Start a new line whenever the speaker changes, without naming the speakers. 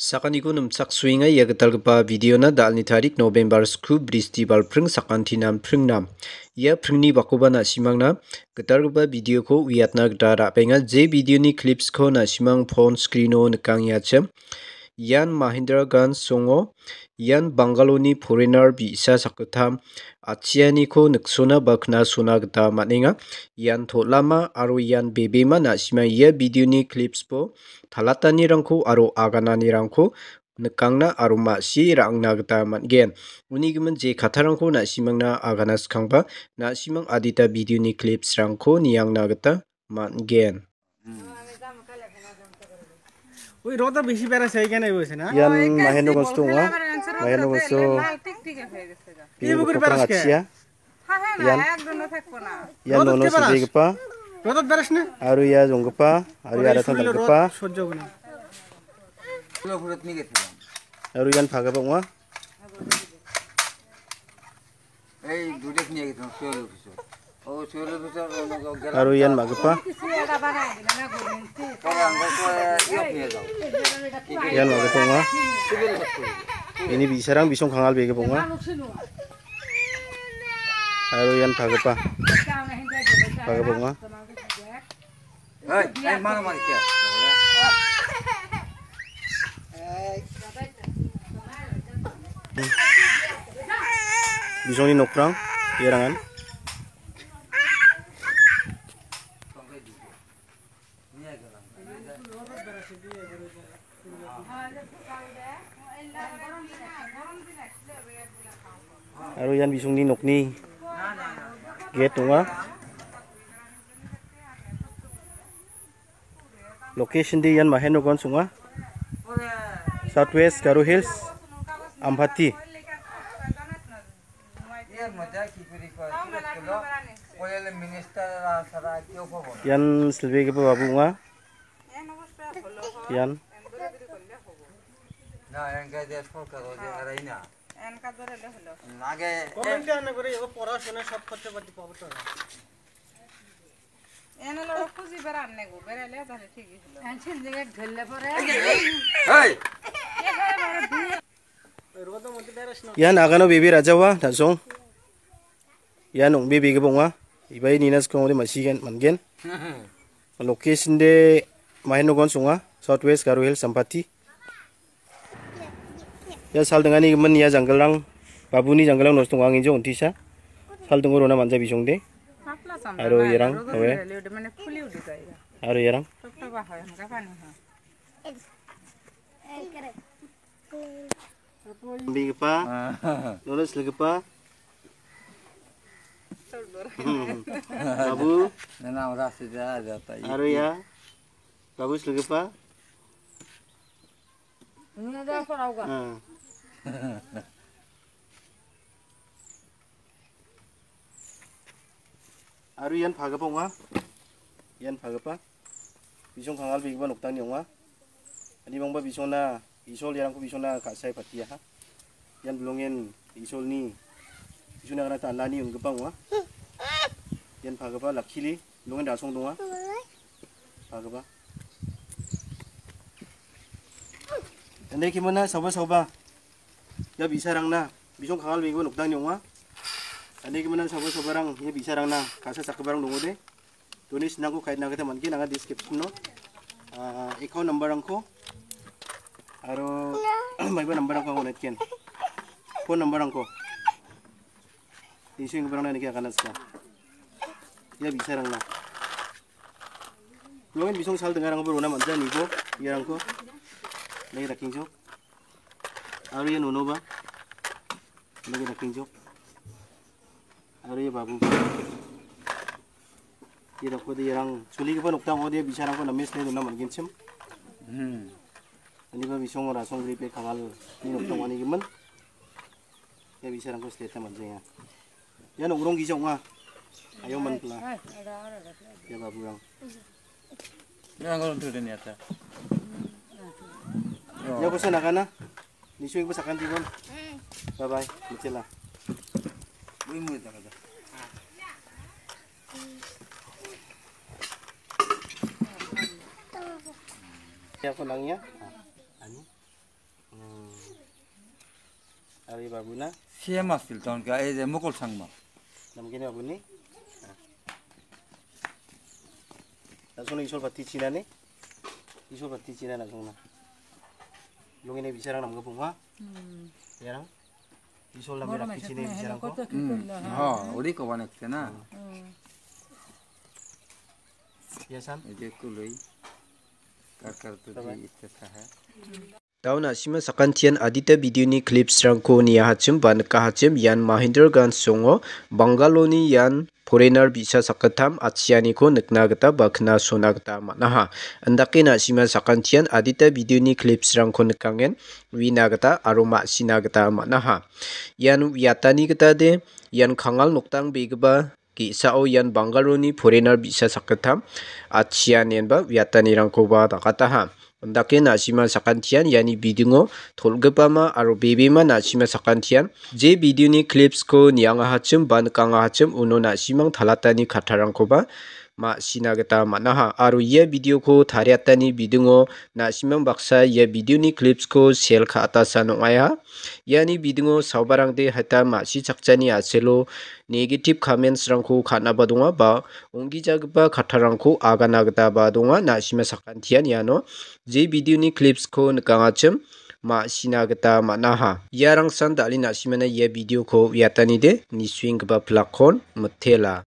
Sakani ku numsak sui nga ya gataar gupaa videona daalni tarik November sku blisti bal prang sakanti nam prang nam. Ya prangni wako ba naksimang na gataar gupaa videoko wiatna gataar aapay nga je video ni klips ko naksimang phone screeno nga kangi aacham. ian mahindragan songo ian bangaloni isa bi·sa achiani ko nuksona bakna sona gita man·enga ian tholama aro ian bebema na·sima ia bidioni clips thalatani talatanirangko aro agana rangko, nikangna aro ma·si rangna gita man·gen unigimin je kattarangko na·simangna agana skangba na·simang adita video ni clips-rangko niangna gita man·gen.
ওই রত বেশি পেরাছে এইখানে বসে না ইয়ান মহেন্দ্র কষ্ট হুয়া মহেন্দ্র
কষ্ট ঠিক ঠিক হয়ে গেছে
কি বুকুর পেরাছ কে হ্যাঁ
হ্যাঁ না একদম থাকবো না ইয়ান ননো সুদিগপা রত পেরাছ না
আর ইয়া জঙ্গপা আর ইয়া রাথন জঙ্গপা সহ্য কোনা লো ঘুরত নি গেছে আর ইয়ান ফাগা পাওয়া এই দুটো নিয়ে গেছে সোলো অফিসে ও সোলো অফিসে আর ইয়ান মাগপা Yan mga kapunga. Ini bisarang bisong kangal bege bunga. Ayo yan pagapa. Pagapunga.
bunga.
hei mana mana kia. Bisong ni orang kan? Aro yan bisong ninok ni. Geto nga. Location di yan mahenogon sunga. Southwest Garu Hills Ambati. Yan silbi ke babu nga. Yan. Nah, yang gajah sekolah kalau dia Yan agano bibi raja wa dasong. Yan ong bibi gebong wa. Ibay ninas kong ori masigan mangen. Location de mahin nogon Southwest Garu Hill Sampati ya sal dengan ini men ya janggalang babu ini janggalang nos नोस्तों वांगी जो उन्ती sal tunggu rona manja मंजा de दे yerang ये रंग yerang आरो Ambil kepa, nulis lagi kepa. Babu, nena orang sudah ada tadi. Aru ya, babu lagi kepa. Nana dah kau aru yan phagapa unga yan phagapa bisong khangal bigiba noktang ni unga ani bangba bisona isol yarangko bisona kasai patia ha yan bulongen isol ni bisona kana tanani unggepa unga yan phagapa lakhili longen dasong dunga phagapa Andai kimana, sabar-sabar ya bisarang na bisong kangal minggu nukdang nyongwa ane gimana sabo sobarang ya bisarang na kasa sak barang dongo de tunis kait naga teman kita nangka diskip, no uh, account number aro maiba number angko ngunit ken phone number angko isu yang barang na kita kanas ka ya bisarang na Mungkin bisong sal dengar angko beruna manja nibo, iya rangko, lagi raking jok auriya nono ba lagi jok. kinjok ya babu Ini ko de yang suli ke panukta ko de bicara ko namis ne dona mangin sim hmm ani ba bisong ora song gripe ini ni nokta mana giman ya bicara ko steta manjeng ya ya no urong gijong ah
ayo man pula
eh, ya babu yang hmm. oh. ya aku tu den ya ta ya sana kana Hmm. Ini suing masakan din mo. Bye bye. Kecil ah. Uy mo tak ada. Ya kunangnya. Ani. niya. babu na? Siapa mas filton Kau Eh, mukul sang Namun Namgini babu ni? Langsung ah. na isol pati Cina ni? Isol pati Cina langsung na. 용인에 미세랑 남가 봉화 얘랑 이솔라 메라 키친에 미세랑 거 어, 우리 거 원했잖아 예산 이제 꿀로이 कारकरतुदी इत्यादि है
Tauna sima adita video ni clips rangko ni hachim ban kahachim yan Mahinder gan songo Bangaloni yan foreigner bi·sa sakgittam atchianiko nikna gita ba knasona gita man·aha na sima sakantian adita video ni clips-rangko nikangen aroma gita aro ma·sina gita man·aha ni gata de yan kangal noktang begipa ge·sao yan bangaroni foreigner bi·sa rang atchianenba uatanirangkoba dakataha dake na shima sakantian yani bidingo tholgepama aro bebema na shima sakantian je bidini clips ko nianga hachim ban kanga hachim uno na shimang thalatani khatharangkoba ma sina geta ma naha aru ye video ko tariata ni bidungo na simang baksa ye video ni clips ko sel ka atasa no ngaya ye ni bidungo saubarang de hata ma si chakcha ni aselo negative comments rang ko khana badunga ba ungi jagba khata rang aga na geta badunga na sima sakkan tian ya no je video ni clips ko nkanga ma sina geta ma naha ya rang san dali na simena ye video ko yatani de ni ba plakon mutela